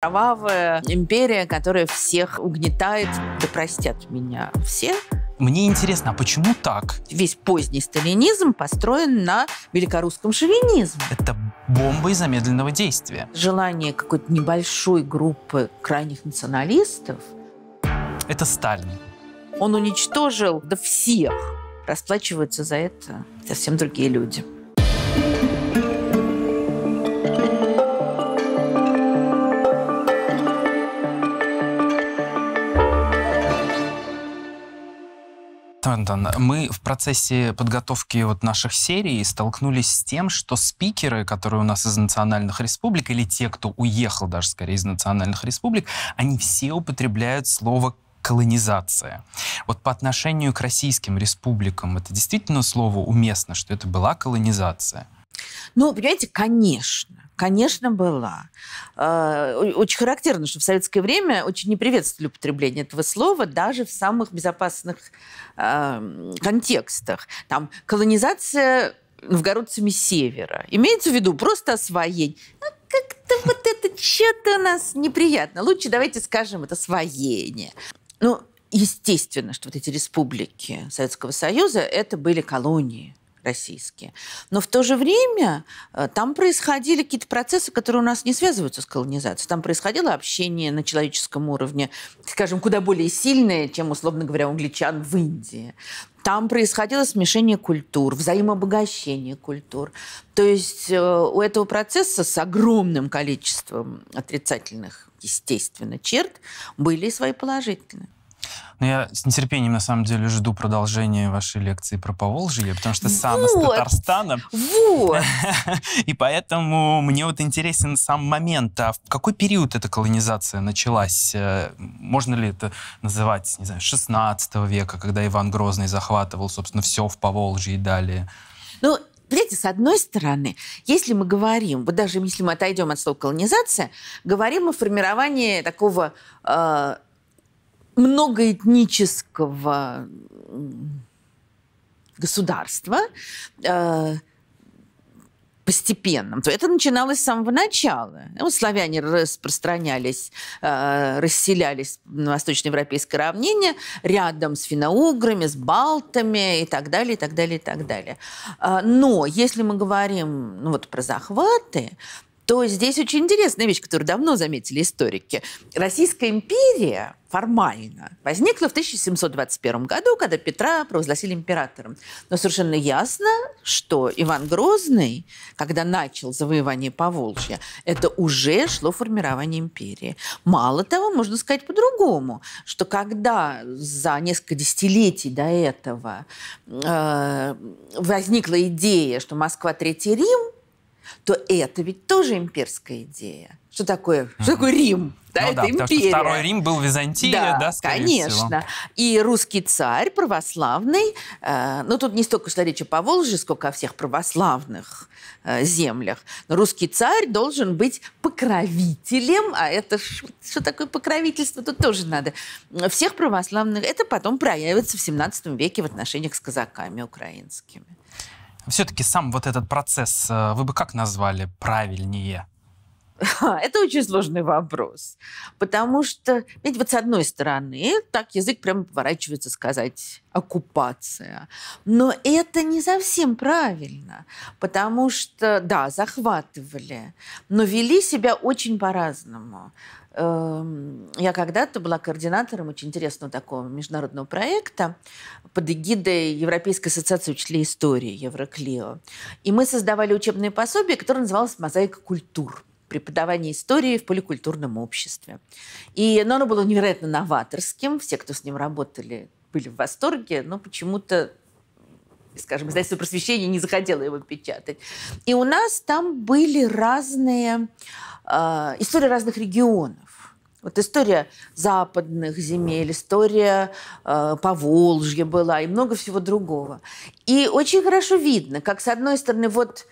Кровавая империя, которая всех угнетает. Да простят меня все. Мне интересно, а почему так? Весь поздний сталинизм построен на великорусском шовинизме. Это бомбой замедленного действия. Желание какой-то небольшой группы крайних националистов. Это Сталин. Он уничтожил до да, всех. Расплачиваются за это совсем другие люди. Антон, мы в процессе подготовки вот наших серий столкнулись с тем, что спикеры, которые у нас из национальных республик, или те, кто уехал даже скорее из национальных республик, они все употребляют слово колонизация. Вот по отношению к российским республикам это действительно слово уместно, что это была колонизация? Ну, понимаете, конечно. Конечно, была. А, очень характерно, что в советское время очень не приветствовали употребление этого слова даже в самых безопасных а, контекстах. Там колонизация новгородцами севера. Имеется в виду просто освоение. Ну, как-то вот это что-то у нас неприятно. Лучше давайте скажем это освоение. Ну, естественно, что вот эти республики Советского Союза это были колонии российские. Но в то же время э, там происходили какие-то процессы, которые у нас не связываются с колонизацией. Там происходило общение на человеческом уровне, скажем, куда более сильное, чем, условно говоря, англичан в Индии. Там происходило смешение культур, взаимообогащение культур. То есть э, у этого процесса с огромным количеством отрицательных, естественно, черт были и свои положительные. Ну, я с нетерпением, на самом деле, жду продолжения вашей лекции про Поволжье, потому что сам вот, из Татарстана. Вот! И поэтому мне вот интересен сам момент. А в какой период эта колонизация началась? Э, можно ли это называть, не знаю, 16 века, когда Иван Грозный захватывал, собственно, все в Поволжье и далее? Ну, Понимаете, с одной стороны, если мы говорим, вот даже если мы отойдем от слова колонизация, говорим о формировании такого э, многоэтнического государства э, постепенно. Это начиналось с самого начала. Ну, славяне распространялись, э, расселялись на восточноевропейское равнение рядом с финоуграми, с балтами и так далее, и так далее, и так далее. Э, но если мы говорим ну, вот, про захваты, то здесь очень интересная вещь, которую давно заметили историки. Российская империя формально возникла в 1721 году, когда Петра провозгласили императором. Но совершенно ясно, что Иван Грозный, когда начал завоевание Поволжья, это уже шло формирование империи. Мало того, можно сказать по-другому, что когда за несколько десятилетий до этого э, возникла идея, что Москва – Третий Рим – то это ведь тоже имперская идея. Что такое? Mm-hmm. Что такое Рим? Да, ну, это да, империя. Потому что второй Рим был Византия, да, да конечно. Всего. И русский царь православный, э, ну тут не столько что речь о Поволжье, сколько о всех православных э, землях. Но русский царь должен быть покровителем, а это что такое покровительство? Тут тоже надо всех православных. Это потом проявится в 17 веке в отношениях с казаками украинскими. Все-таки сам вот этот процесс э, вы бы как назвали правильнее? Это очень сложный вопрос. Потому что, ведь вот с одной стороны, так язык прямо поворачивается сказать оккупация. Но это не совсем правильно, потому что, да, захватывали, но вели себя очень по-разному. Эм, я когда-то была координатором очень интересного такого международного проекта под эгидой Европейской ассоциации учителей истории Евроклио. И мы создавали учебные пособия, которое называлось «Мозаика культур» преподавания истории в поликультурном обществе. И но оно было невероятно новаторским. Все, кто с ним работали, были в восторге, но почему-то скажем, издательство просвещения не захотело его печатать. И у нас там были разные э, истории разных регионов. Вот история западных земель, история э, а, Поволжья была и много всего другого. И очень хорошо видно, как с одной стороны вот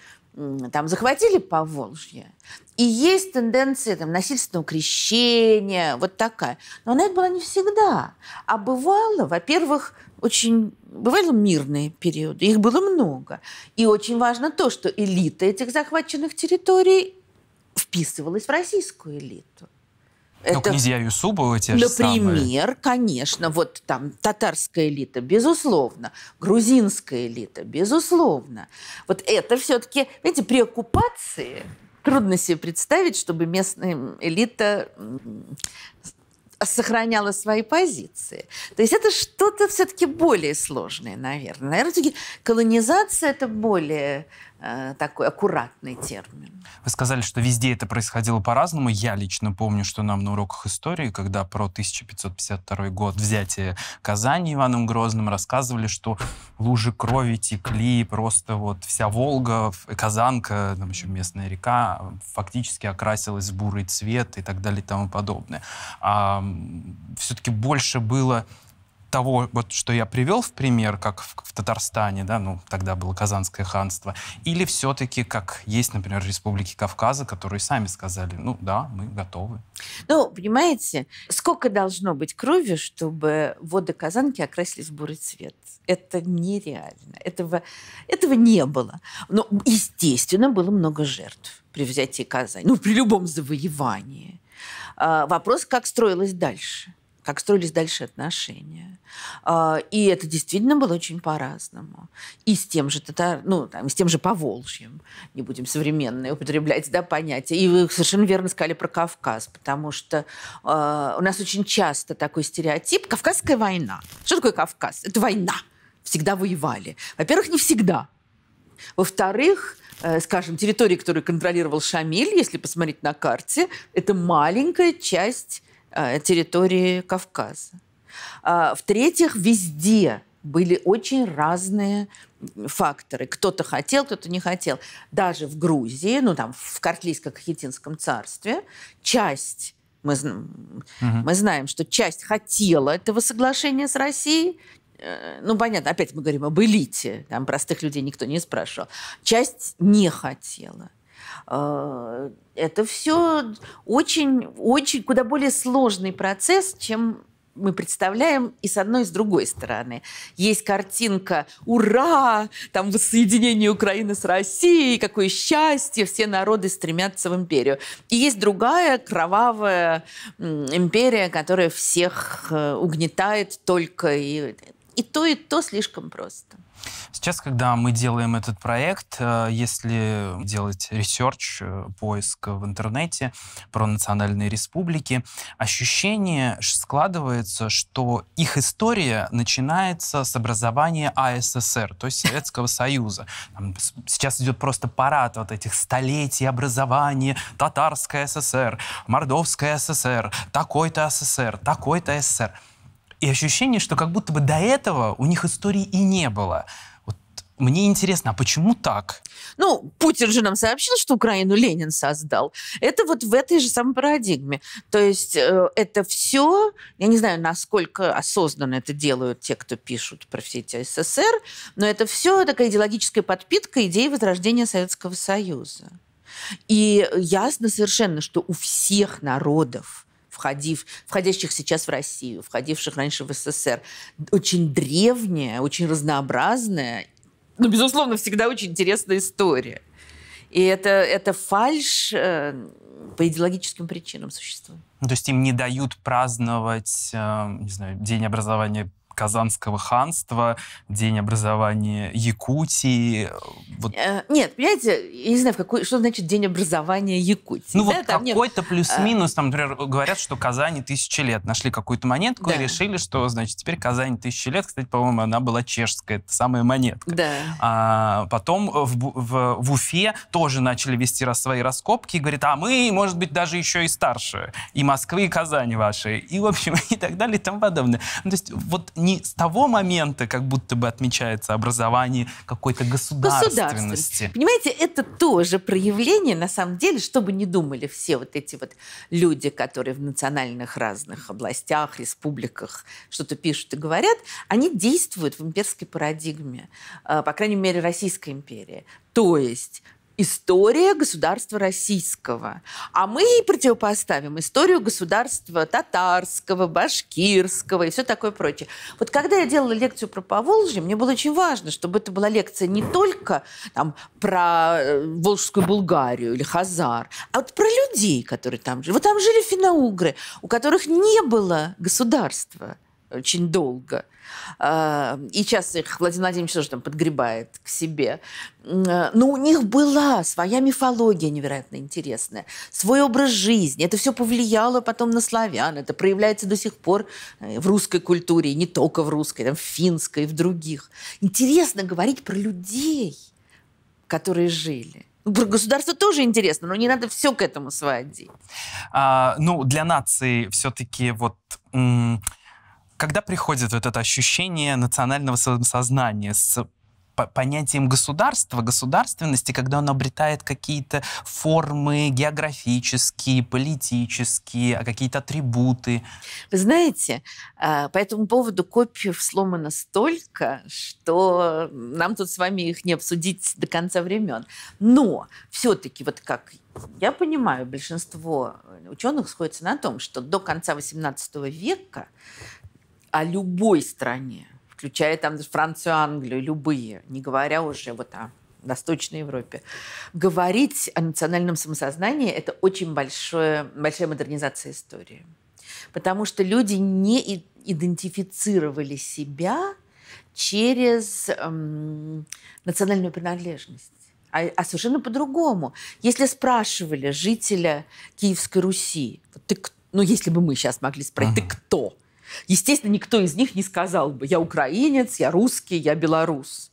там захватили Поволжье, и есть тенденция там, насильственного крещения, вот такая. Но она это была не всегда. А бывало, во-первых, очень бывали мирные периоды, их было много. И очень важно то, что элита этих захваченных территорий вписывалась в российскую элиту это... князья Юсуповы те Например, самые. конечно, вот там татарская элита, безусловно, грузинская элита, безусловно. Вот это все-таки, видите, при оккупации трудно себе представить, чтобы местная элита сохраняла свои позиции. То есть это что-то все-таки более сложное, наверное. Наверное, все-таки колонизация это более Э, такой аккуратный термин. Вы сказали, что везде это происходило по-разному. Я лично помню, что нам на уроках истории, когда про 1552 год взятие Казани Иваном Грозным рассказывали, что лужи крови текли, просто вот вся Волга, Казанка, там еще местная река, фактически окрасилась в бурый цвет и так далее и тому подобное. А все-таки больше было того, вот, что я привел в пример, как в, в Татарстане, да, ну, тогда было Казанское ханство, или все-таки, как есть, например, республики Кавказа, которые сами сказали, ну, да, мы готовы? Ну, понимаете, сколько должно быть крови, чтобы воды Казанки окрасились в бурый цвет? Это нереально. Этого, этого не было. Но, естественно, было много жертв при взятии Казани, ну, при любом завоевании. А, вопрос, как строилось дальше – как строились дальше отношения. А, и это действительно было очень по-разному. И с тем же татар, ну, там, с тем же Поволжьем, не будем современные употреблять да, понятия. И вы совершенно верно сказали про Кавказ, потому что а, у нас очень часто такой стереотип «Кавказская война». Что такое Кавказ? Это война. Всегда воевали. Во-первых, не всегда. Во-вторых, э, скажем, территория, которую контролировал Шамиль, если посмотреть на карте, это маленькая часть Э, территории Кавказа. А, в-третьих, везде были очень разные факторы. Кто-то хотел, кто-то не хотел. Даже в Грузии, ну там в Картлийско-Кахетинском царстве, часть мы, угу. мы знаем, что часть хотела этого соглашения с Россией, э, ну, понятно, опять мы говорим об элите, там простых людей никто не спрашивал. Часть не хотела. Э, это все очень, очень куда более сложный процесс, чем мы представляем и с одной, и с другой стороны. Есть картинка «Ура!» Там воссоединение Украины с Россией, какое счастье, все народы стремятся в империю. И есть другая кровавая империя, которая всех э, угнетает только и и то, и то слишком просто. Сейчас, когда мы делаем этот проект, э, если делать ресерч, э, поиск в интернете про национальные республики, ощущение складывается, что их история начинается с образования АССР, то есть Советского Союза. Там сейчас идет просто парад вот этих столетий образования Татарская ССР, Мордовская ССР, такой-то СССР, такой-то СССР. И ощущение, что как будто бы до этого у них истории и не было. Вот мне интересно, а почему так? Ну, Путин же нам сообщил, что Украину Ленин создал. Это вот в этой же самой парадигме. То есть э, это все, я не знаю, насколько осознанно это делают те, кто пишут про все эти СССР, но это все такая идеологическая подпитка идеи возрождения Советского Союза. И ясно совершенно, что у всех народов входив, входящих сейчас в Россию, входивших раньше в СССР, очень древняя, очень разнообразная, но, ну, безусловно, всегда очень интересная история. И это, это фальш э, по идеологическим причинам существует. То есть им не дают праздновать, э, не знаю, День образования Казанского ханства, день образования Якутии. Э, вот. Э, нет, понимаете, я не знаю, в какой, что значит день образования Якутии. Ну да, вот какой-то нет... А плюс-минус, там, например, говорят, что Казани тысячи лет. Нашли какую-то монетку да. и решили, что, значит, теперь Казань тысячи лет. Кстати, по-моему, она была чешская, это самая монетка. Да. А потом в, в, в Уфе тоже начали вести свои раскопки и говорят а мы, может быть, даже еще и старше. И Москвы, и Казани ваши. И, в общем, и так далее, и тому подобное. Ну, то есть вот не с того момента, как будто бы отмечается образование какой-то государственности. Понимаете, это тоже проявление, на самом деле, чтобы не думали все вот эти вот люди, которые в национальных разных областях, республиках что-то пишут и говорят, они действуют в имперской парадигме, э, по крайней мере, Российской империи. То есть история государства российского. А мы ей противопоставим историю государства татарского, башкирского и все такое прочее. Вот когда я делала лекцию про Поволжье, мне было очень важно, чтобы это была лекция не только там, про э, Волжскую Булгарию или Хазар, а вот про людей, которые там жили. Вот там жили финоугры, у которых не было государства очень долго. А, и сейчас их Владимир Владимирович тоже там подгребает к себе. Но у них была своя мифология невероятно интересная, свой образ жизни. Это все повлияло потом на славян. Это проявляется до сих пор э, в русской культуре, не только в русской, там, в финской, и в других. Интересно говорить про людей, которые жили. Про государство тоже интересно, но не надо все к этому сводить. А, ну, для нации все-таки вот когда приходит вот это ощущение национального самосознания с понятием государства, государственности, когда он обретает какие-то формы географические, политические, а какие-то атрибуты. Вы знаете, а, по этому поводу копьев сломано столько, что нам тут с вами их не обсудить до конца времен. Но все-таки вот как я понимаю, большинство ученых сходится на том, что до конца XVIII века о любой стране, включая там Францию, Англию, любые, не говоря уже вот о Восточной Европе. Говорить о национальном самосознании – это очень большое, большая модернизация истории. Потому что люди не идентифицировали себя через эм, национальную принадлежность, а, а совершенно по-другому. Если спрашивали жителя Киевской Руси, ты, ну если бы мы сейчас могли спросить, ага. ты кто? Естественно, никто из них не сказал бы, я украинец, я русский, я белорус.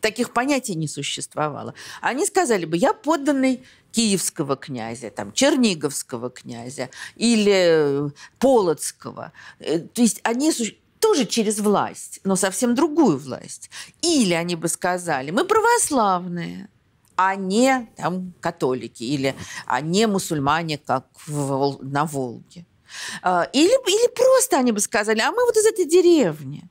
Таких понятий не существовало. Они сказали бы, я подданный киевского князя, там, черниговского князя или э, полоцкого. Э, то есть они тоже через власть, но совсем другую власть. Или они бы сказали, мы православные, а не там, католики или а не мусульмане, как в, на Волге. А, или, или просто они бы сказали, а мы вот из этой деревни.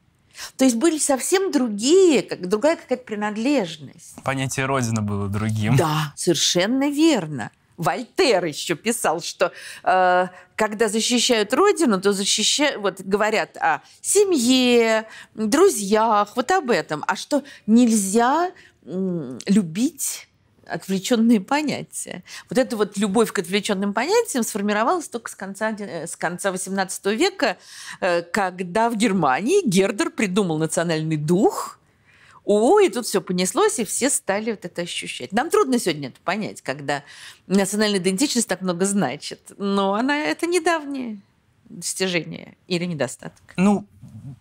То есть были совсем другие, как, другая какая-то принадлежность. Понятие родина было другим. Да, совершенно верно. Вольтер еще писал, что э, когда защищают родину, то защищают, вот говорят о семье, друзьях, вот об этом. А что нельзя м- любить отвлеченные понятия. Вот эта вот любовь к отвлеченным понятиям сформировалась только с конца, э, с конца 18 века, э, когда в Германии Гердер придумал национальный дух – о, и тут все понеслось, и все стали вот это ощущать. Нам трудно сегодня это понять, когда национальная идентичность так много значит, но она это недавняя достижение или недостаток? Ну,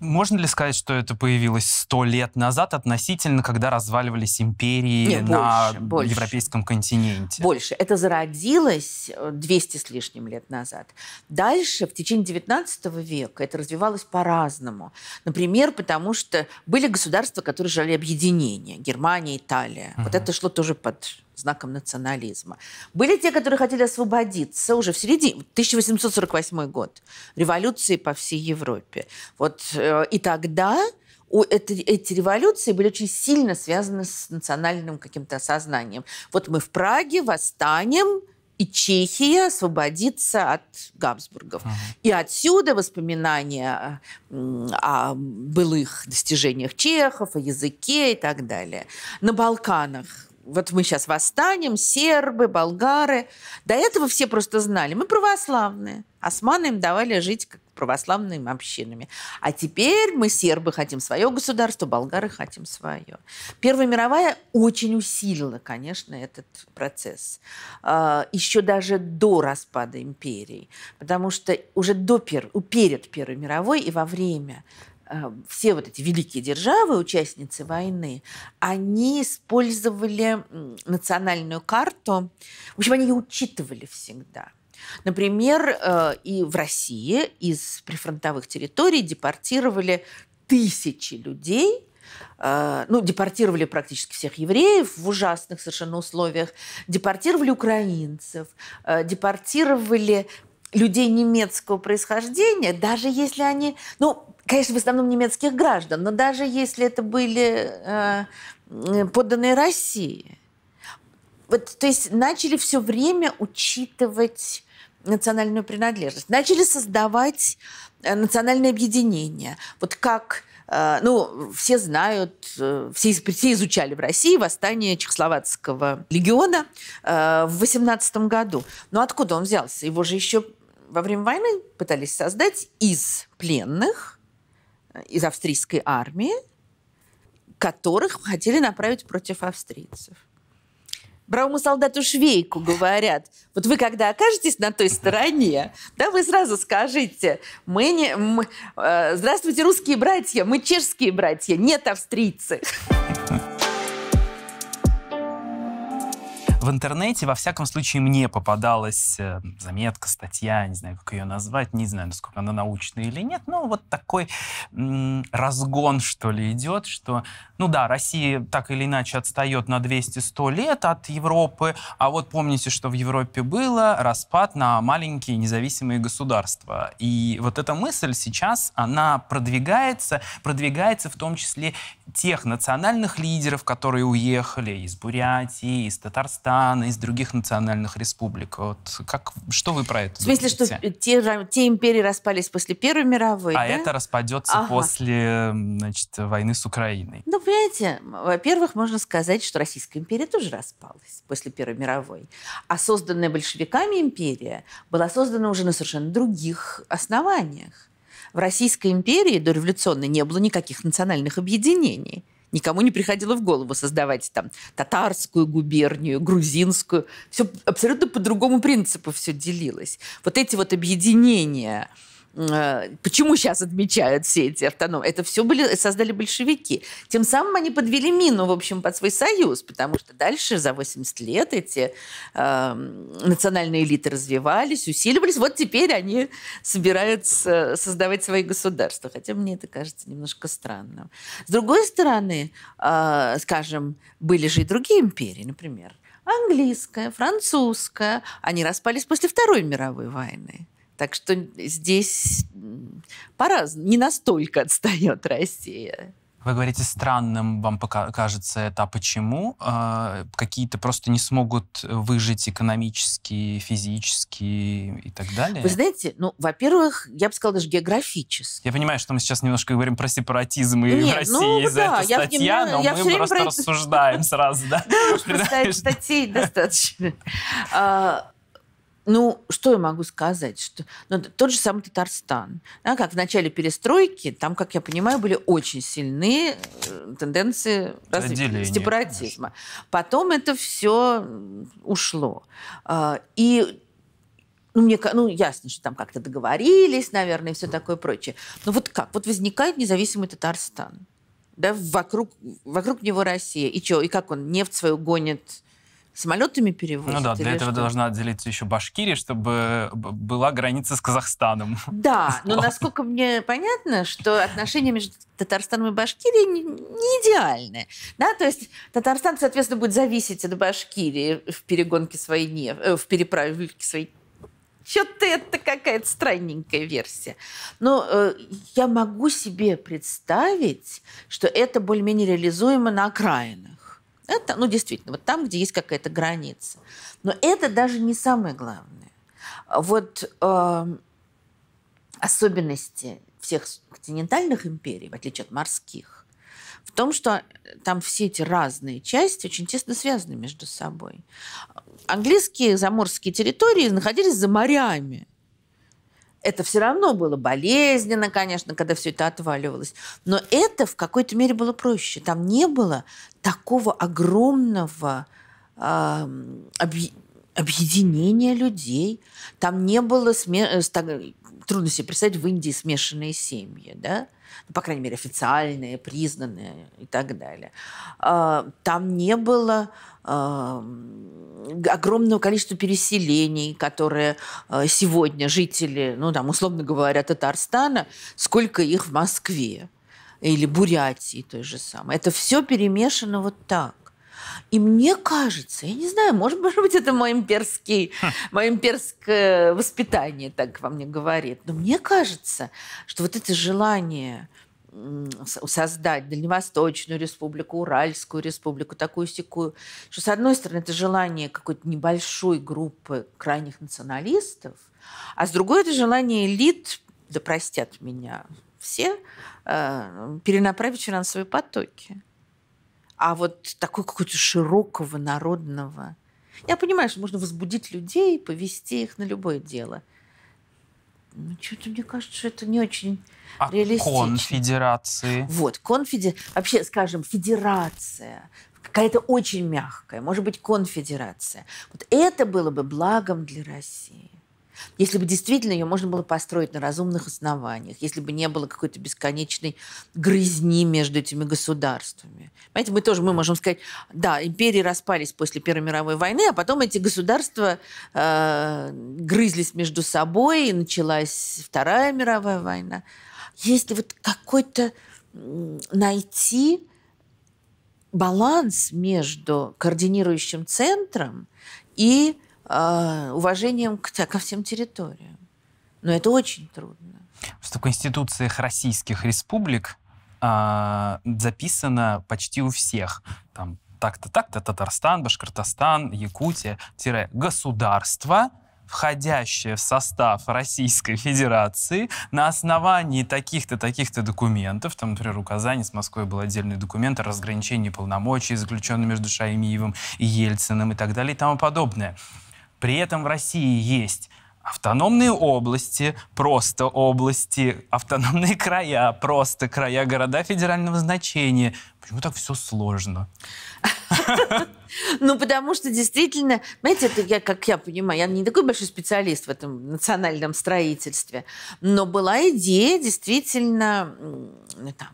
можно ли сказать, что это появилось сто лет назад относительно, когда разваливались империи Нет, на больше, больше. европейском континенте? Больше. Это зародилось 200 э, с лишним лет назад. Дальше, в течение 19 века, это развивалось по-разному. Например, потому что были государства, которые жали объединения: Германия, Италия. Угу. Вот это шло тоже под знаком национализма. Были те, которые хотели освободиться уже в середине, 1848 год, революции по всей Европе. Вот, э, и тогда это, эти революции были очень сильно связаны с национальным каким-то сознанием. Вот мы в Праге восстанем, и Чехия освободится от Габсбургов. Uh-huh. И отсюда воспоминания э, о былых достижениях чехов, о языке и так далее. На Балканах вот мы сейчас восстанем, сербы, болгары. До этого все просто знали, мы православные. Османы им давали жить как православными общинами. А теперь мы, сербы, хотим свое государство, болгары хотим свое. Первая мировая очень усилила, конечно, этот процесс. А, Еще даже до распада империи. Потому что уже до перед Первой мировой и во время а, все вот эти великие державы, участницы войны, они использовали национальную карту. В общем, они ее учитывали всегда. Например, э, и в России из прифронтовых территорий депортировали тысячи людей, э, ну, депортировали практически всех евреев в ужасных совершенно условиях, депортировали украинцев, э, депортировали людей немецкого происхождения, даже если они, ну, конечно, в основном немецких граждан, но даже если это были э, подданные России, вот, то есть начали все время учитывать национальную принадлежность, начали создавать э, национальные объединения. Вот как э, ну, все знают, э, все, все изучали в России восстание Чехословацкого легиона в 18 году. Но откуда он взялся? Его же еще во время войны пытались создать из пленных, э, из австрийской армии, которых хотели направить против австрийцев. Бравому солдату Швейку говорят, вот вы когда окажетесь на той стороне, да, вы сразу скажите, мы не... Мы, э, здравствуйте, русские братья, мы чешские братья, нет австрийцы. в интернете, во всяком случае, мне попадалась э, заметка, статья, не знаю, как ее назвать, не знаю, насколько она научная или нет, но вот такой разгон, что ли, идет, что, ну да, Россия так или иначе отстает на 200-100 лет от Европы, а вот помните, что в Европе было распад на маленькие независимые государства. И вот эта мысль сейчас, она продвигается, продвигается в том числе тех национальных лидеров, которые уехали из Бурятии, из Татарстана, Казахстана, из других национальных республик. Вот как, что вы про это В смысле, думаете? что те, те империи распались после Первой мировой, А да? это распадется ага. после значит, войны с Украиной. Ну, понимаете, во-первых, можно сказать, что Российская империя тоже распалась после Первой мировой. А созданная большевиками империя была создана уже на совершенно других основаниях. В Российской империи до революционной не было никаких национальных объединений никому не приходило в голову создавать там татарскую губернию, грузинскую. Все абсолютно по другому принципу все делилось. Вот эти вот объединения Э, почему сейчас отмечают все эти автономы? Это все были, создали большевики. Тем самым они подвели мину, в общем, под свой союз, потому что дальше за 80 лет эти э, национальные элиты развивались, усиливались. Вот теперь они собираются создавать свои государства. Хотя мне это кажется немножко странным. С другой стороны, э, скажем, были же и другие империи, например, английская, французская. Они распались после Второй мировой войны. Так что здесь по-разному, не настолько отстает Россия. Вы говорите, странным вам кажется это. А почему? Э, какие-то просто не смогут выжить экономически, физически и так далее? Вы знаете, ну, во-первых, я бы сказала даже географически. Я понимаю, что мы сейчас немножко говорим про сепаратизм и Нет, в России ну, из-за да, этого статья, я, но я мы просто про... рассуждаем сразу, да? Да, статей достаточно. А, ну, что я могу сказать? Что... Ну, тот же самый Татарстан. Да, как в начале перестройки, там, как я понимаю, были очень сильные э, тенденции развития, сепаратизма. Конечно. Потом это все ушло. А, и ну, мне, ну, ясно, что там как-то договорились, наверное, и все такое прочее. Но вот как? Вот возникает независимый Татарстан. Да, вокруг, вокруг него Россия. И что? И как он нефть свою гонит самолетами перевозят. Ну да, для этого что? должна отделиться еще Башкирия, чтобы э, была граница с Казахстаном. Да, но насколько мне понятно, что отношения между Татарстаном и Башкирией не, не идеальны. Да? То есть Татарстан, соответственно, будет зависеть от Башкирии в перегонке своей нефти, э, в переправе своей что-то это какая-то странненькая версия. Но э, я могу себе представить, что это более-менее реализуемо на окраинах. Это, ну, действительно, вот там, где есть какая-то граница. Но это даже не самое главное. Вот э, особенности всех континентальных империй, в отличие от морских, в том, что там все эти разные части очень тесно связаны между собой. Английские заморские территории находились за морями – это все равно было болезненно, конечно, когда все это отваливалось. Но это в какой-то мере было проще. Там не было такого огромного э, объединения людей. Там не было смер... Э, трудно себе представить в Индии смешанные семьи, да? Ну, по крайней мере, официальные, признанные и так далее. А, там не было огромного количества переселений, которые а, сегодня жители, ну, там, условно говоря, Татарстана, сколько их в Москве или Бурятии той же самой. Это все перемешано вот так. И мне кажется, я не знаю, может быть, это мой имперский, мое имперское воспитание так во мне говорит, но мне кажется, что вот это желание создать Дальневосточную республику, Уральскую республику, такую секую, что, с одной стороны, это желание какой-то небольшой группы крайних националистов, а с другой это желание элит, да простят меня все, э, перенаправить финансовые потоки а вот такой какой-то широкого, народного. Я понимаю, что можно возбудить людей, повести их на любое дело. Ну, что-то мне кажется, что это не очень а реалистично. конфедерации? Вот, конфедерация. Вообще, скажем, федерация. Какая-то очень мягкая. Может быть, конфедерация. Вот это было бы благом для России. Если бы действительно ее можно было построить на разумных основаниях, если бы не было какой-то бесконечной грызни между этими государствами. Понимаете, мы тоже мы можем сказать, да, империи распались после Первой мировой войны, а потом эти государства э, грызлись между собой, и началась Вторая мировая война. Если вот какой-то найти баланс между координирующим центром и а, уважением к, ко всем территориям. Но это очень трудно. Что в конституциях российских республик э, записано почти у всех. Там так-то, так-то, Татарстан, Башкортостан, Якутия, государство, входящее в состав Российской Федерации на основании таких-то, таких-то документов, там, например, у с Москвой был отдельный документ о разграничении полномочий, заключенный между Шаймиевым и Ельциным и так далее и тому подобное. При этом в России есть автономные области, просто области, автономные края, просто края, города федерального значения. Почему так все сложно? Ну, потому что действительно, знаете, это я, как я понимаю, я не такой большой специалист в этом национальном строительстве, но была идея действительно, там,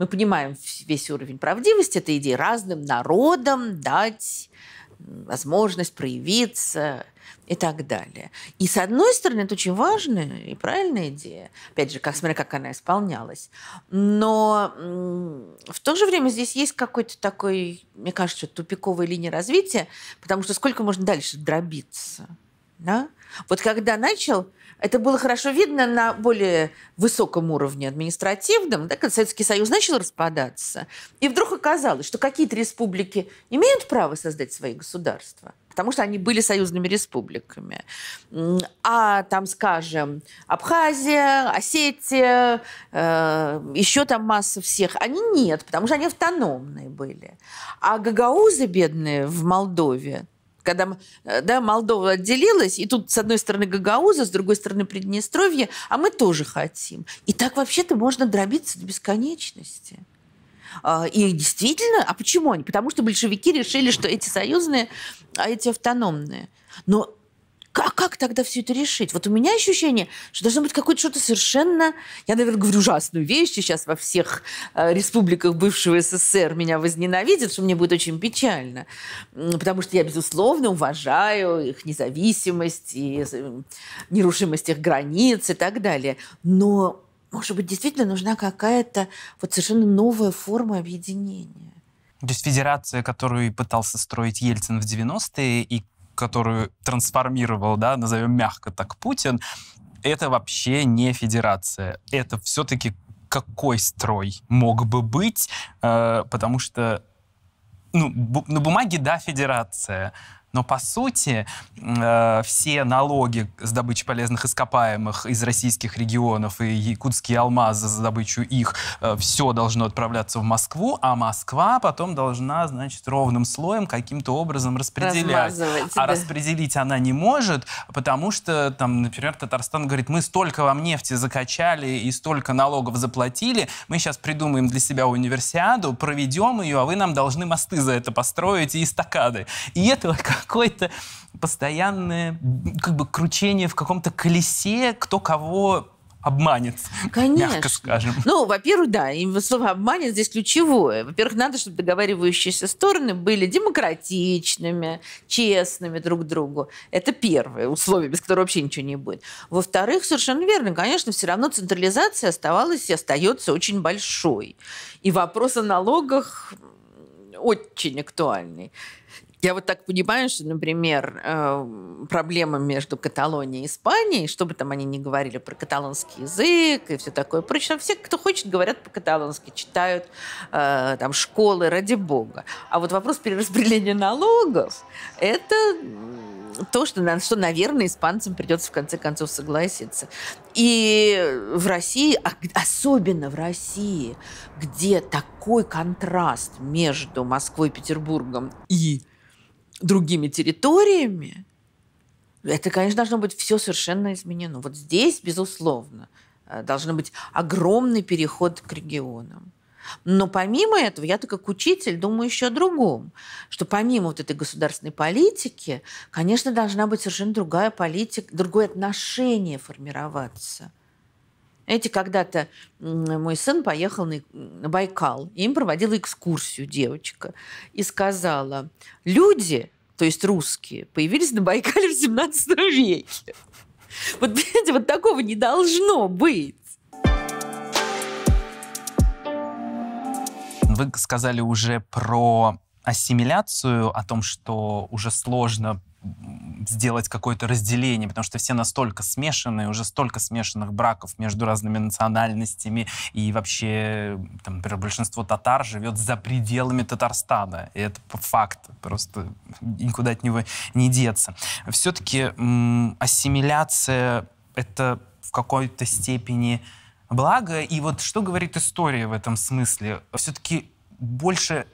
мы понимаем весь уровень правдивости этой идеи, разным народам дать возможность проявиться и так далее. И с одной стороны, это очень важная и правильная идея, опять же, как, смотря как она исполнялась. Но в то же время здесь есть какой-то такой, мне кажется, тупиковая линия развития, потому что сколько можно дальше дробиться – да? Вот когда начал, это было хорошо видно на более высоком уровне административном, да, когда Советский Союз начал распадаться, и вдруг оказалось, что какие-то республики имеют право создать свои государства, потому что они были союзными республиками. А там, скажем, Абхазия, Осетия, э, еще там масса всех, они нет, потому что они автономные были. А гагаузы бедные в Молдове, когда э, да, Молдова отделилась, и тут с одной стороны Гагауза, с другой стороны Приднестровье, а мы тоже хотим. И так вообще-то можно дробиться до бесконечности. А, и действительно, а почему они? Потому что большевики решили, что эти союзные, а эти автономные. Но а как тогда все это решить? Вот у меня ощущение, что должно быть какое-то что-то совершенно... Я, наверное, говорю ужасную вещь, и сейчас во всех э, республиках бывшего СССР меня возненавидят, что мне будет очень печально. Потому что я, безусловно, уважаю их независимость и э, нерушимость их границ и так далее. Но, может быть, действительно нужна какая-то вот совершенно новая форма объединения. То есть федерация, которую пытался строить Ельцин в 90-е, и которую трансформировал, да, назовем мягко так, Путин, это вообще не федерация. Это все-таки какой строй мог бы быть, э, потому что ну, бу- на бумаге, да, федерация, но по сути э, все налоги с добычи полезных ископаемых из российских регионов и якутские алмазы за добычу их, э, все должно отправляться в Москву, а Москва потом должна, значит, ровным слоем каким-то образом распределять. А распределить она не может, потому что, там, например, Татарстан говорит, мы столько вам нефти закачали и столько налогов заплатили, мы сейчас придумаем для себя универсиаду, проведем ее, а вы нам должны мосты за это построить и эстакады. И это какое-то постоянное как бы кручение в каком-то колесе, кто кого обманет, Конечно. мягко скажем. Ну, во-первых, да, и слово «обманет» здесь ключевое. Во-первых, надо, чтобы договаривающиеся стороны были демократичными, честными друг другу. Это первое условие, без которого вообще ничего не будет. Во-вторых, совершенно верно, конечно, все равно централизация оставалась и остается очень большой. И вопрос о налогах очень актуальный. Я вот так понимаю, что, например, эм, проблема между Каталонией и Испанией, что бы там они ни говорили про каталонский язык и все такое прочее, все, кто хочет, говорят по-каталонски, читают э, там школы, ради бога. А вот вопрос перераспределения налогов – это то, что, что, наверное, испанцам придется в конце концов согласиться. И в России, а особенно в России, где такой контраст между Москвой и Петербургом и другими территориями, это, конечно, должно быть все совершенно изменено. Вот здесь, безусловно, э, должен быть огромный переход к регионам. Но помимо этого, я-то как учитель думаю еще о другом, что помимо вот этой государственной политики, конечно, должна быть совершенно другая политика, другое отношение формироваться. Эти когда-то мой сын поехал на Байкал, и им проводила экскурсию девочка, и сказала, люди, то есть русские, появились на Байкале в 17 веке. Вот, понимаете, вот такого не должно быть. Вы сказали уже про ассимиляцию, о том, что уже сложно сделать какое-то разделение, потому что все настолько смешаны, уже столько смешанных браков между разными национальностями, и вообще, там, например, большинство татар живет за пределами Татарстана, и это факт, просто никуда от него не деться. Все-таки ассимиляция — это в какой-то степени благо. И вот что говорит история в этом смысле? Все-таки больше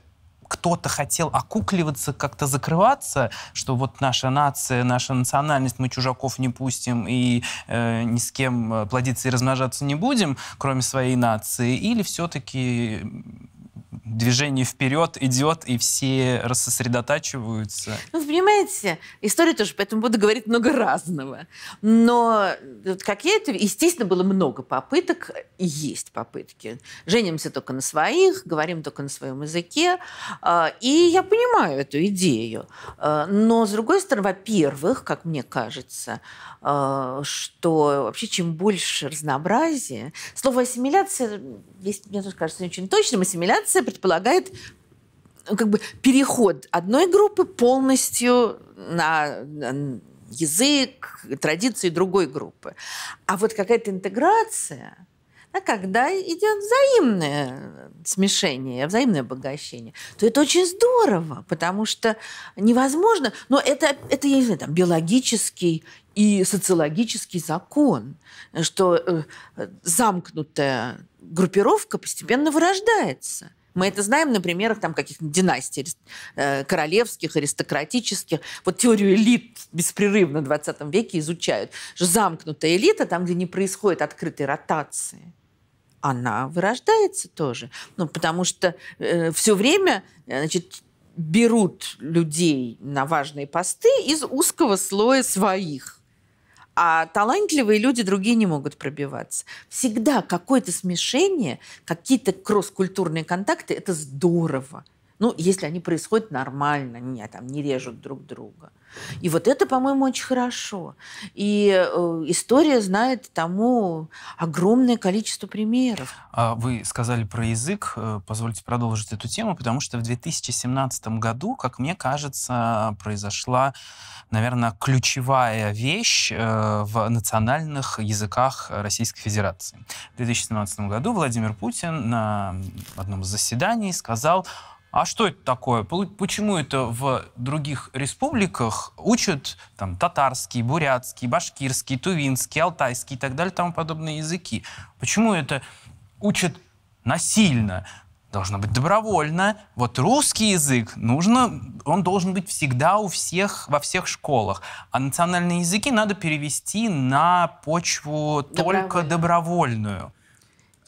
кто-то хотел окукливаться, как-то закрываться, что вот наша нация, наша национальность, мы чужаков не пустим и э, ни с кем э, плодиться и размножаться не будем, кроме своей нации, или все-таки движение вперед идет, и все рассосредотачиваются. Ну, понимаете, история тоже, поэтому буду говорить много разного. Но, как я это, естественно, было много попыток, и есть попытки. Женимся только на своих, говорим только на своем языке, а, и я понимаю эту идею. А, но, с другой стороны, во-первых, как мне кажется, а, что вообще чем больше разнообразия... Слово «ассимиляция», есть, мне тоже кажется, не очень точным, ассимиляция предполагает ну, как бы переход одной группы полностью на язык, традиции другой группы. А вот какая-то интеграция, а когда идет взаимное смешение, взаимное обогащение, то это очень здорово, потому что невозможно, но это, это я не знаю, там, биологический и социологический закон, что э, замкнутая группировка постепенно вырождается. Мы это знаем на примерах там каких-нибудь династий э, королевских, аристократических. Вот теорию элит беспрерывно в 20 веке изучают. Что замкнутая элита, там, где не происходит открытой ротации, она вырождается тоже. Ну, потому что э, все время э, значит, берут людей на важные посты из узкого слоя своих а талантливые люди другие не могут пробиваться. Всегда какое-то смешение, какие-то кросс-культурные контакты – это здорово. Ну, если они происходят нормально, не, там, не режут друг друга. И вот это, по-моему, очень хорошо. И э, история знает тому огромное количество примеров. А вы сказали про язык. Э, позвольте продолжить эту тему, потому что в 2017 году, как мне кажется, произошла, наверное, ключевая вещь э, в национальных языках Российской Федерации. В 2017 году Владимир Путин на одном из заседаний сказал а что это такое? Почему это в других республиках учат там, татарский, бурятский, башкирский, тувинский, алтайский и так далее, тому подобные языки? Почему это учат насильно? Должно быть добровольно. Вот русский язык нужно, он должен быть всегда у всех, во всех школах. А национальные языки надо перевести на почву только добровольную.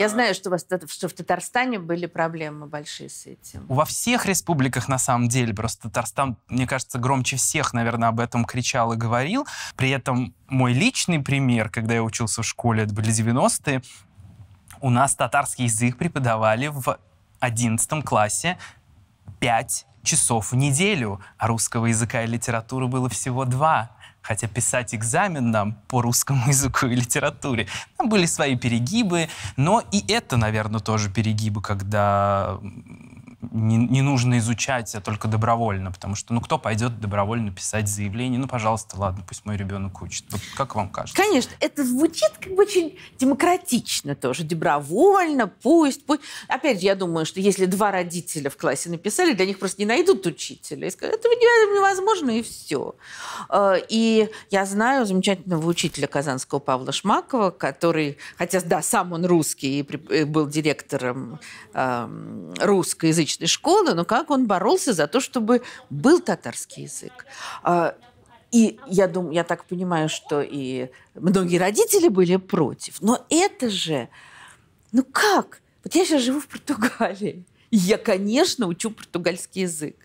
Я знаю, что, у вас, что в Татарстане были проблемы большие с этим. Во всех республиках, на самом деле, просто Татарстан, мне кажется, громче всех, наверное, об этом кричал и говорил. При этом мой личный пример, когда я учился в школе, это были 90-е, у нас татарский язык преподавали в 11 классе 5 часов в неделю, а русского языка и литературы было всего 2. Хотя писать экзамен нам по русскому языку и литературе, там были свои перегибы, но и это, наверное, тоже перегибы, когда не, не нужно изучать, а только добровольно, потому что, ну, кто пойдет добровольно писать заявление? Ну, пожалуйста, ладно, пусть мой ребенок учит. Вот как вам кажется? Конечно, это звучит как бы очень демократично тоже, добровольно, пусть, пусть. Опять же, я думаю, что если два родителя в классе написали, для них просто не найдут учителя. И скажут, это невозможно, и все. Э, и я знаю замечательного учителя казанского Павла Шмакова, который, хотя, да, сам он русский и был директором эм, русскоязычного русскоязычной школы, но как он боролся за то, чтобы был татарский язык. А, и я думаю, я так понимаю, что и многие родители были против. Но это же, ну как? Вот я сейчас живу в Португалии. я, конечно, учу португальский язык.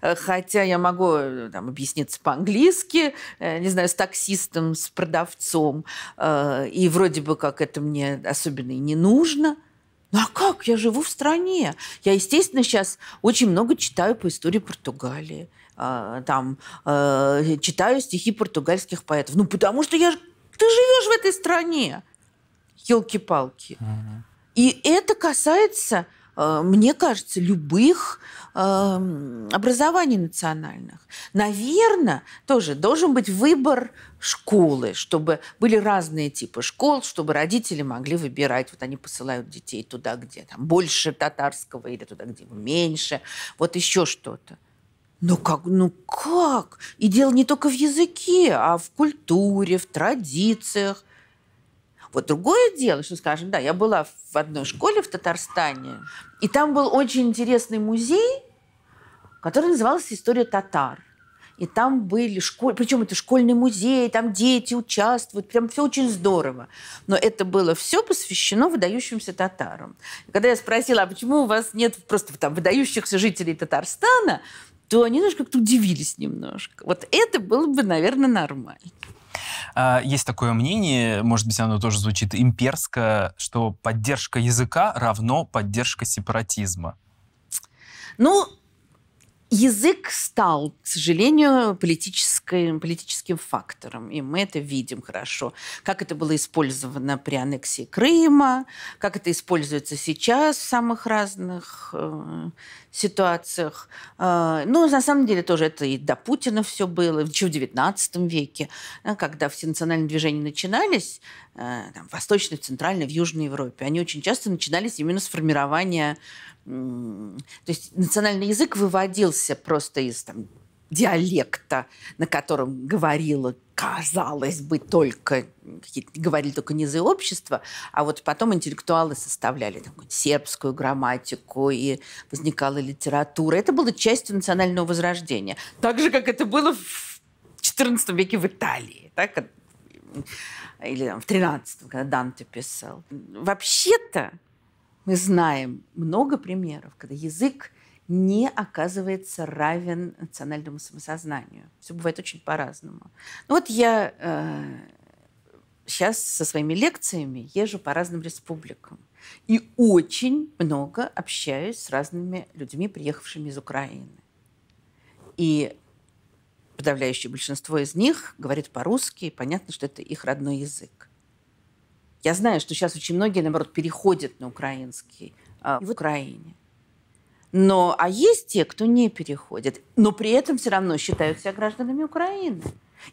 Э, хотя я могу э, там, объясниться по-английски, э, не знаю, с таксистом, с продавцом. И вроде бы как это мне особенно и не нужно – ну а как? Я живу в стране. Я, естественно, сейчас очень много читаю по истории Португалии. А, там э, читаю стихи португальских поэтов. Ну потому что я, ты живешь в этой стране. Елки-палки. mm И это касается Э, мне кажется, любых э, образований национальных. Наверное, тоже должен быть выбор школы, чтобы были разные типы школ, чтобы родители могли выбирать. Вот они посылают детей туда, где там больше татарского, или туда, где меньше. Вот еще что-то. Ну как, ну как? И дело не только в языке, а в культуре, в традициях. Вот другое дело, что, скажем, да, я была в одной школе в Татарстане, и там был очень интересный музей, который назывался «История татар». И там были школы, причем это школьный музей, там дети участвуют, прям все очень здорово. Но это было все посвящено выдающимся татарам. И когда я спросила, а почему у вас нет просто там выдающихся жителей Татарстана, то они немножко как-то удивились немножко. Вот это было бы, наверное, нормально. А, есть такое мнение, может быть, оно тоже звучит имперско, что поддержка языка равно поддержка сепаратизма. Ну, Язык стал, к сожалению, политическим, политическим фактором, и мы это видим хорошо. Как это было использовано при аннексии Крыма, как это используется сейчас в самых разных э, ситуациях. Э, ну, на самом деле тоже это и до Путина все было, еще в XIX веке, э, когда все национальные движения начинались, э, там, в Восточной, в Центральной, в Южной Европе, они очень часто начинались именно с формирования то есть национальный язык выводился просто из там, диалекта, на котором говорила, казалось бы, только говорили только низы общества, а вот потом интеллектуалы составляли там, сербскую грамматику и возникала литература. Это было частью национального возрождения, так же как это было в XIV веке в Италии, так? или там, в XIII, когда Данте писал. Вообще-то мы знаем много примеров, когда язык не оказывается равен национальному самосознанию. Все бывает очень по-разному. Ну вот я э, сейчас со своими лекциями езжу по разным республикам и очень много общаюсь с разными людьми, приехавшими из Украины. И подавляющее большинство из них говорит по-русски, и понятно, что это их родной язык. Я знаю, что сейчас очень многие, наоборот, переходят на украинский э, в Украине. Но, а есть те, кто не переходит, но при этом все равно считают себя гражданами Украины.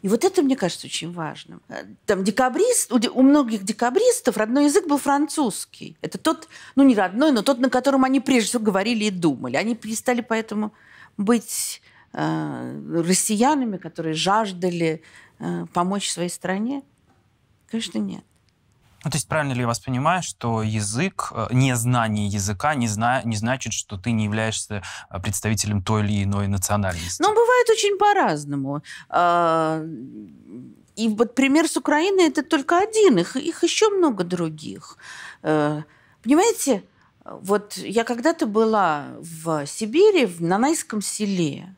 И вот это, мне кажется, очень важным. Э, там декабрист, у многих декабристов родной язык был французский. Это тот, ну не родной, но тот, на котором они прежде всего говорили и думали. Они перестали поэтому быть э, россиянами, которые жаждали э, помочь своей стране. Конечно, нет. Ну, то есть правильно ли я вас понимаю, что язык, э, незнание языка не, зна, не значит, что ты не являешься э, представителем той или иной национальности? Ну, бывает очень по-разному. А, и вот пример с Украины это только один, их, их еще много других. Э, понимаете, вот я когда-то была в Сибири, в Нанайском селе,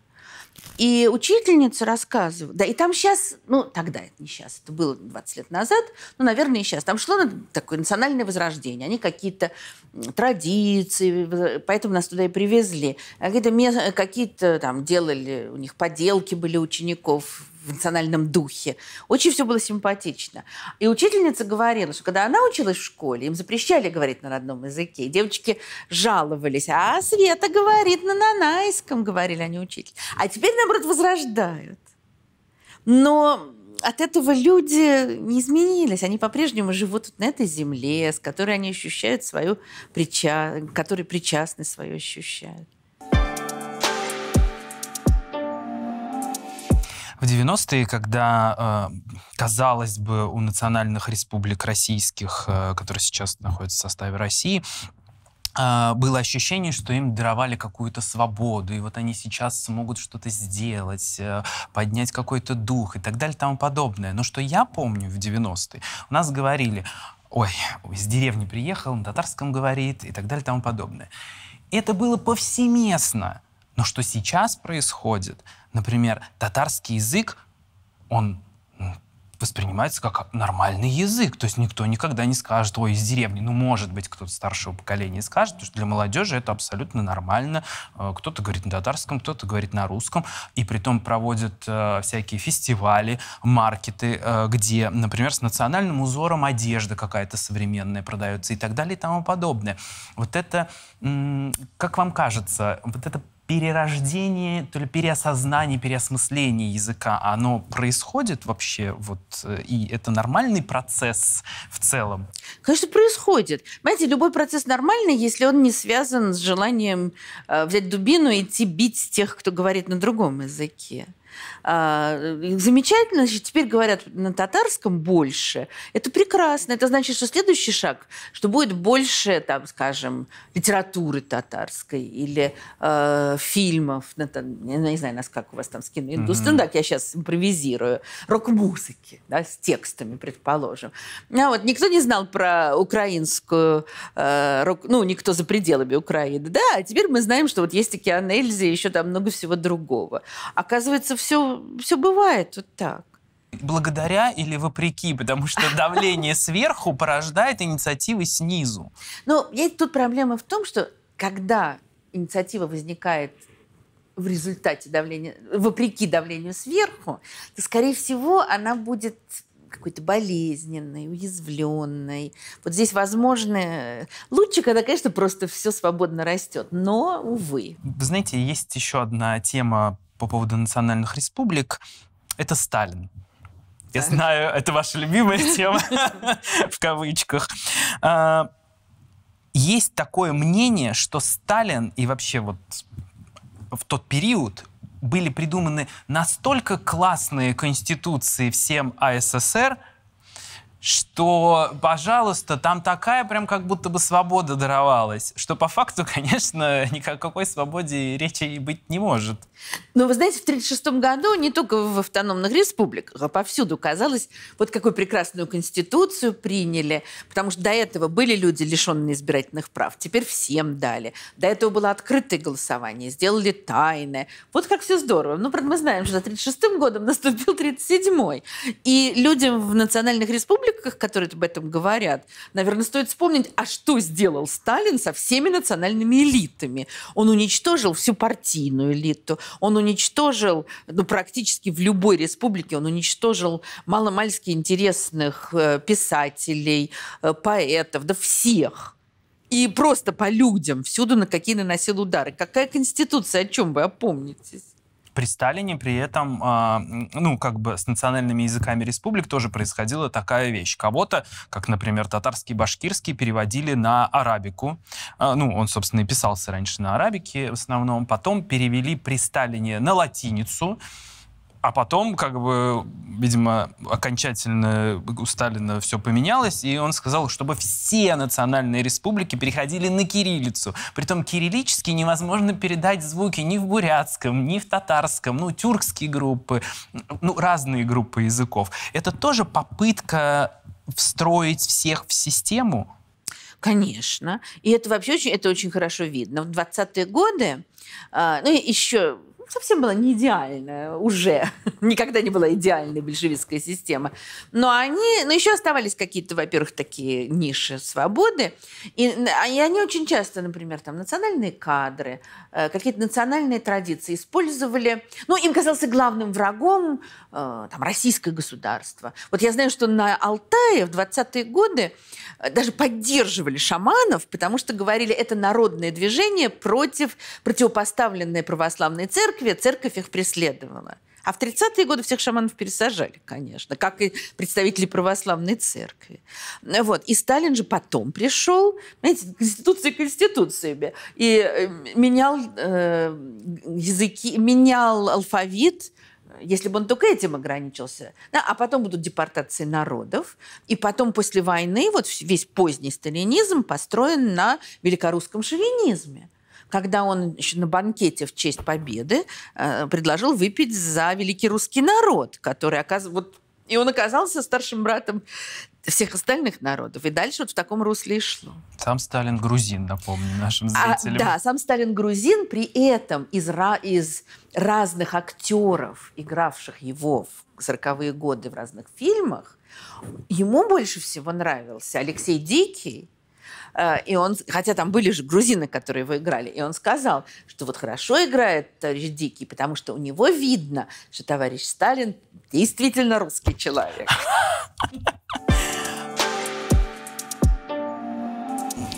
и учительница рассказывала, да, и там сейчас, ну, тогда это не сейчас, это было 20 лет назад, ну, наверное, и сейчас, там шло такое национальное возрождение, они какие-то традиции, поэтому нас туда и привезли. Какие-то, какие-то там делали, у них поделки были учеников, в национальном духе. Очень все было симпатично. И учительница говорила, что когда она училась в школе, им запрещали говорить на родном языке. И девочки жаловались. А Света говорит на нанайском, говорили они учитель. А теперь, наоборот, возрождают. Но от этого люди не изменились. Они по-прежнему живут на этой земле, с которой они ощущают свою прича... которой причастность свою ощущают. в 90-е, когда, э, казалось бы, у национальных республик российских, э, которые сейчас находятся в составе России, э, было ощущение, что им даровали какую-то свободу, и вот они сейчас смогут что-то сделать, поднять какой-то дух и так далее и тому подобное. Но что я помню в 90-е, у нас говорили, ой, из деревни приехал, на татарском говорит и так далее и тому подобное. Это было повсеместно. Но что сейчас происходит, например, татарский язык, он воспринимается как нормальный язык. То есть никто никогда не скажет, ой, из деревни. Ну, может быть, кто-то старшего поколения скажет, потому что для молодежи это абсолютно нормально. Э, кто-то говорит на татарском, кто-то говорит на русском. И притом проводят э, всякие фестивали, маркеты, э, где, например, с национальным узором одежда какая-то современная продается и так далее и тому подобное. Вот это, как вам кажется, вот это перерождение, то ли переосознание, переосмысление языка, оно происходит вообще, вот, э, и это нормальный процесс в целом? Конечно, происходит. Понимаете, любой процесс нормальный, если он не связан с желанием э, взять дубину и идти бить тех, кто говорит на другом языке. А, замечательно, значит, теперь говорят на татарском больше. Это прекрасно. Это значит, что следующий шаг, что будет больше, там, скажем, литературы татарской или э, фильмов, на, я не знаю, нас как у вас там с киноиндустрией, mm-hmm. так я сейчас импровизирую, рок-музыки, да, с текстами, предположим. А вот никто не знал про украинскую э, рок, ну, никто за пределами Украины, да, а теперь мы знаем, что вот есть такие Эльзы еще там много всего другого. Оказывается, все, все бывает вот так благодаря или вопреки, потому что давление сверху порождает инициативы снизу. Ну, есть тут проблема в том, что когда инициатива возникает в результате давления, вопреки давлению сверху, то, скорее всего, она будет какой-то болезненной, уязвленной. Вот здесь возможно... Лучше, когда, конечно, просто все свободно растет, но, увы. знаете, есть еще одна тема по поводу национальных республик, это Сталин. Я знаю, это ваша любимая тема, в кавычках. А, есть такое мнение, что Сталин и вообще вот в тот период были придуманы настолько классные конституции всем АССР, что, пожалуйста, там такая прям как будто бы свобода даровалась, что по факту, конечно, никакой свободе речи быть не может. Но вы знаете, в 1936 году не только в автономных республиках, а повсюду казалось, вот какую прекрасную конституцию приняли, потому что до этого были люди, лишенные избирательных прав, теперь всем дали. До этого было открытое голосование, сделали тайное. Вот как все здорово. Но, ну, правда, мы знаем, что за 1936 годом наступил 1937. И людям в национальных республиках, которые об этом говорят, наверное, стоит вспомнить, а что сделал Сталин со всеми национальными элитами? Он уничтожил всю партийную элиту, он уничтожил, ну, практически в любой республике он уничтожил маломальски интересных э, писателей, э, поэтов, да всех. И просто по людям всюду на какие наносил удары. Какая конституция, о чем вы опомнитесь? При Сталине при этом, а, ну, как бы с национальными языками республик тоже происходила такая вещь. Кого-то, как, например, татарский башкирский, переводили на арабику. А, ну, он, собственно, и писался раньше на арабике в основном. Потом перевели при Сталине на латиницу. А потом, как бы, видимо, окончательно у Сталина все поменялось, и он сказал, чтобы все национальные республики переходили на кириллицу. Притом кириллически невозможно передать звуки ни в бурятском, ни в татарском, ну, тюркские группы, ну, разные группы языков. Это тоже попытка встроить всех в систему? Конечно. И это вообще очень, это очень хорошо видно. В 20-е годы, а, ну, еще совсем была не идеальная уже. Никогда не была идеальной большевистская система. Но они, но еще оставались какие-то, во-первых, такие ниши свободы. И, и они очень часто, например, там национальные кадры, э, какие-то национальные традиции использовали. Ну, им казался главным врагом э, там, российское государство. Вот я знаю, что на Алтае в 20-е годы э, даже поддерживали шаманов, потому что говорили, это народное движение против противопоставленной православной церкви, церкви, церковь их преследовала. А в 30-е годы всех шаманов пересажали, конечно, как и представители православной церкви. Вот. И Сталин же потом пришел, знаете, конституции конституциями, и э, менял э, языки, менял алфавит, если бы он только этим ограничился. Да, а потом будут депортации народов. И потом после войны вот весь поздний сталинизм построен на великорусском шовинизме когда он еще на банкете в честь победы э, предложил выпить за великий русский народ, который оказывается... Вот, и он оказался старшим братом всех остальных народов. И дальше вот в таком русле и шло. Сам Сталин грузин, напомню нашим а, зрителям. А, да, сам Сталин грузин, при этом из, из разных актеров, игравших его в 40-е годы в разных фильмах, ему больше всего нравился Алексей Дикий, Э, и он, хотя там были же грузины, которые его играли, и он сказал, что вот хорошо играет товарищ Дикий, потому что у него видно, что товарищ Сталин действительно русский человек.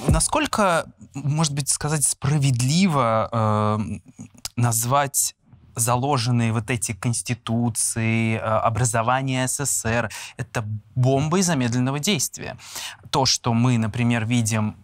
Насколько, может быть, сказать справедливо э, назвать заложенные вот эти конституции, э, образование СССР, это бомбы замедленного действия. То, что мы, например, видим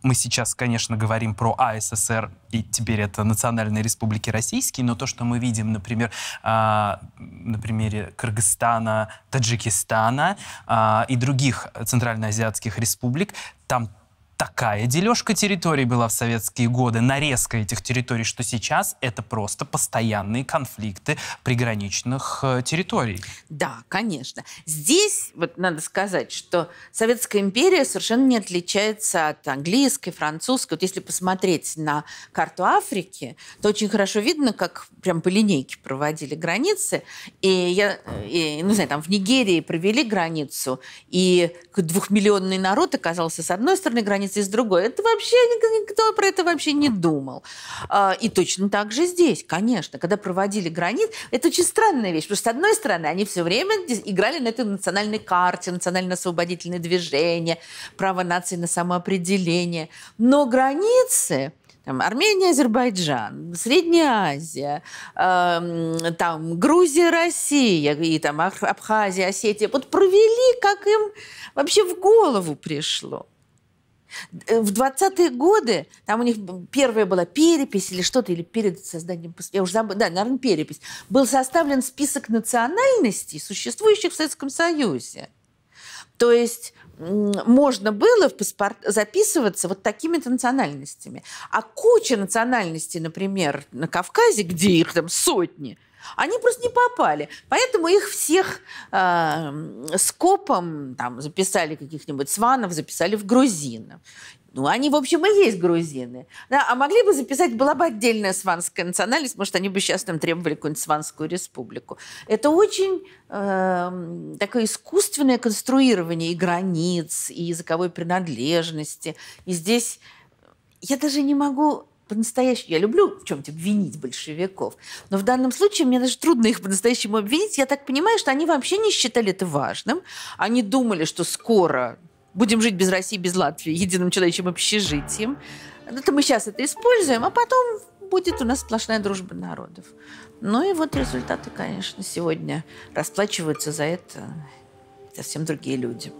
мы сейчас, конечно, говорим про АССР, и теперь это Национальные республики российские, но то, что мы видим, например, а, на примере Кыргызстана, Таджикистана а, и других центральноазиатских республик, там такая дележка территорий была в советские годы, нарезка этих территорий, что сейчас это просто постоянные конфликты приграничных э, территорий. Да, конечно. Здесь вот надо сказать, что Советская империя совершенно не отличается от английской, французской. Вот если посмотреть на карту Африки, то очень хорошо видно, как прям по линейке проводили границы. И я, э, и, ну, не знаю, там в Нигерии провели границу, и двухмиллионный народ оказался с одной стороны границы, останется из другой. Это вообще никто про это вообще не думал. А, и точно так же здесь, конечно. Когда проводили границ, это очень странная вещь, потому что, с одной стороны, они все время играли на этой национальной карте, национально-освободительное движение, право нации на самоопределение. Но границы там, Армения, Азербайджан, Средняя Азия, э, там, Грузия, Россия и там Абхазия, Осетия. Вот провели, как им вообще в голову пришло. Э, в 20-е годы там у них первая была перепись или что-то, или перед созданием, я уже забыла, да, наверное, перепись, был составлен список национальностей, существующих в Советском Союзе. То есть можно было в паспорт записываться вот такими-то национальностями. А куча национальностей, например, на Кавказе, где их там сотни, они просто не попали. Поэтому их всех э, скопом там, записали каких-нибудь сванов, записали в грузинов. Ну, они, в общем, и есть грузины. Да, а могли бы записать, была бы отдельная сванская национальность, может, они бы сейчас там требовали какую-нибудь сванскую республику. Это очень э, такое искусственное конструирование и границ, и языковой принадлежности. И здесь я даже не могу по-настоящему... Я люблю в чем-то обвинить большевиков, но в данном случае мне даже трудно их по-настоящему обвинить. Я так понимаю, что они вообще не считали это важным. Они думали, что скоро будем жить без России, без Латвии, единым человеческим общежитием. Это ну, мы сейчас это используем, а потом будет у нас сплошная дружба народов. Ну и вот результаты, конечно, сегодня расплачиваются за это совсем другие люди.